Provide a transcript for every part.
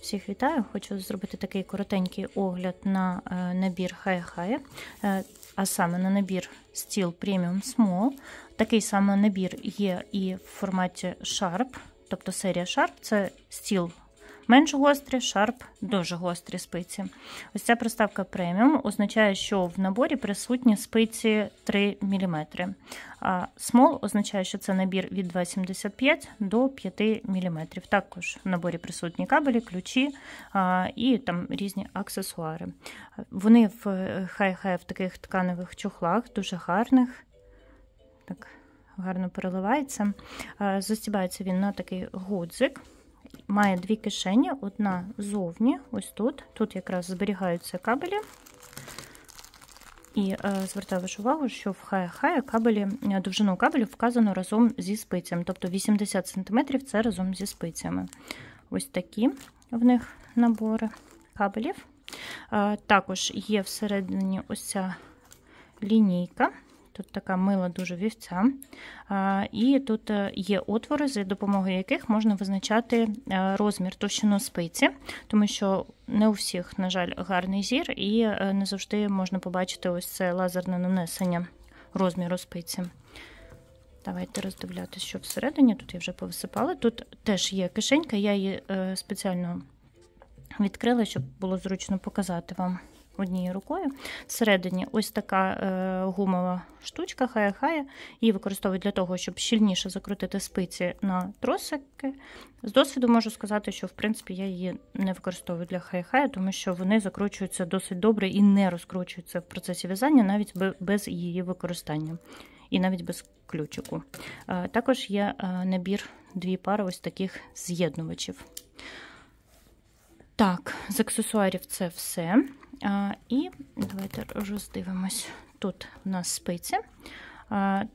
Всіх вітаю! Хочу зробити такий коротенький огляд на е, набір Хай hi е, а саме на набір Steel Premium Small. Такий самий набір є і в форматі Sharp, тобто серія Sharp це Steel менш гострі, шарп, дуже гострі спиці. Ось ця приставка преміум означає, що в наборі присутні спиці 3 мм. А смол означає, що це набір від 2,75 до 5 мм. Також в наборі присутні кабелі, ключі і там різні аксесуари. Вони в хай-хай в таких тканевих чохлах, дуже гарних. Так, гарно переливається. Застібається він на такий гудзик має дві кишені: одна зовні, ось тут. Тут якраз зберігаються кабелі. І е, звертаю вашу увагу, що в хай-хай кабелі, е, довжину кабелю вказано разом зі спицями. Тобто 80 см це разом зі спицями. Ось такі в них набори кабелів. Е, також є всередині ось ця лінійка. Тут така мила дуже вівця. І тут е, є отвори, за допомогою яких можна визначати е, розмір товщину спиці, тому що не у всіх, на жаль, гарний зір, і е, не завжди можна побачити ось це лазерне нанесення розміру спиці. Давайте роздивлятися, що всередині. Тут я вже повисипала. Тут теж є кишенька, я її спеціально відкрила, щоб було зручно показати вам однією рукою. Всередині ось така е, гумова штучка, хая-хая. Її використовують для того, щоб щільніше закрутити спиці на тросики. З досвіду можу сказати, що в принципі я її не використовую для хай хая тому що вони закручуються досить добре і не розкручуються в процесі в'язання, навіть без її використання. І навіть без ключику. Е, також є е, набір дві пари ось таких з'єднувачів. Так, з аксесуарів це все. І давайте роздивимось. Тут у нас спиці.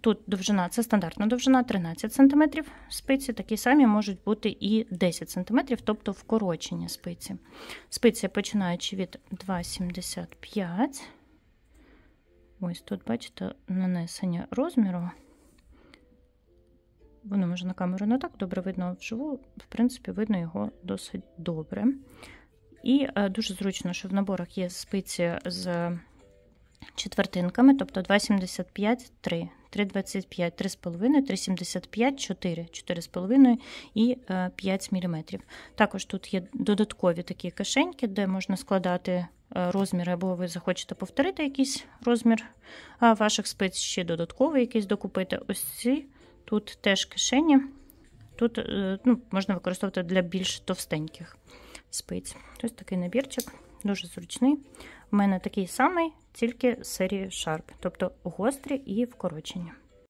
Тут довжина, це стандартна довжина 13 см. Спиці такі самі можуть бути і 10 см, тобто вкорочені спиці. Спиці починаючи від 2,75. Ось тут, бачите, нанесення розміру. Воно може на камеру не так добре видно, вживу, в принципі, видно його досить добре. І е, дуже зручно, що в наборах є спиці з четвертинками, тобто 2,75, 3, 3,25, 3,5, 3,75, 4, 4,5 і 5 е, мм. Також тут є додаткові такі кишеньки, де можна складати е, розміри, або ви захочете повторити якийсь розмір ваших спиць, ще додатковий якийсь докупити. Ось ці тут теж кишені. Тут ну, можна використовувати для більш товстеньких спиць. Ось такий набірчик, дуже зручний. У мене такий самий, тільки серії Sharp, тобто гострі і вкорочені.